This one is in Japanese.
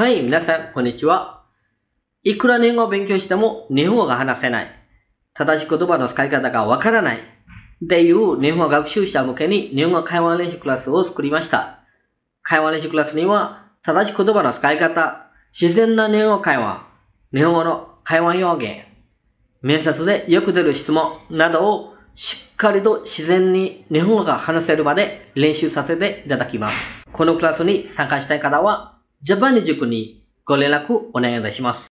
はい、皆さん、こんにちは。いくら日本語を勉強しても日本語が話せない。正しい言葉の使い方がわからない。っていう日本語学習者向けに日本語会話練習クラスを作りました。会話練習クラスには、正しい言葉の使い方、自然な日本語会話、日本語の会話表現、面接でよく出る質問などをしっかりと自然に日本語が話せるまで練習させていただきます。このクラスに参加したい方は、ジャパンに塾にご連絡お願いいたします。